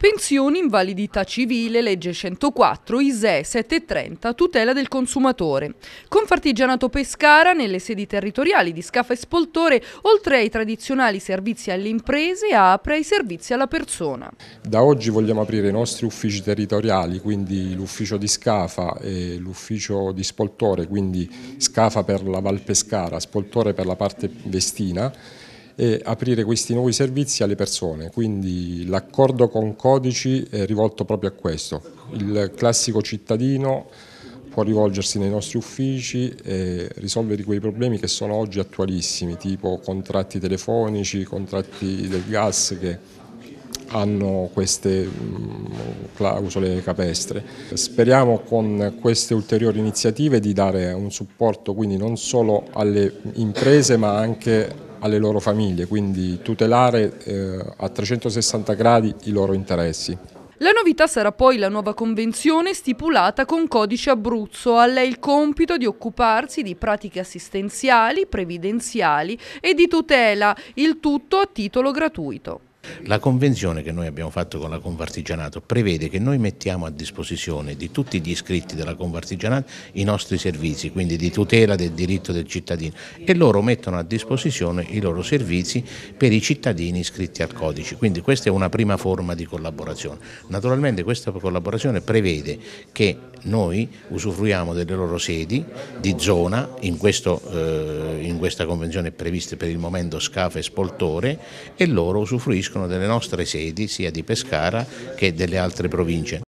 Pensioni, invalidità civile, legge 104, ISE 730, tutela del consumatore. Con Fartigianato Pescara, nelle sedi territoriali di Scafa e Spoltore, oltre ai tradizionali servizi alle imprese, apre i servizi alla persona. Da oggi vogliamo aprire i nostri uffici territoriali, quindi l'ufficio di Scafa e l'ufficio di Spoltore, quindi Scafa per la Val Pescara, Spoltore per la parte vestina, e aprire questi nuovi servizi alle persone, quindi l'accordo con codici è rivolto proprio a questo, il classico cittadino può rivolgersi nei nostri uffici e risolvere quei problemi che sono oggi attualissimi, tipo contratti telefonici, contratti del gas che hanno queste mm, clausole capestre. Speriamo con queste ulteriori iniziative di dare un supporto quindi non solo alle imprese ma anche alle loro famiglie, quindi tutelare eh, a 360 gradi i loro interessi. La novità sarà poi la nuova convenzione stipulata con Codice Abruzzo. A lei il compito di occuparsi di pratiche assistenziali, previdenziali e di tutela, il tutto a titolo gratuito. La convenzione che noi abbiamo fatto con la Convartigianato prevede che noi mettiamo a disposizione di tutti gli iscritti della Convartigianato i nostri servizi, quindi di tutela del diritto del cittadino e loro mettono a disposizione i loro servizi per i cittadini iscritti al codice. Quindi questa è una prima forma di collaborazione. Naturalmente questa collaborazione prevede che noi usufruiamo delle loro sedi di zona, in, questo, eh, in questa convenzione è previsto per il momento scafe e Spoltore e loro usufruiscono ciascuna delle nostre sedi, sia di Pescara che delle altre province.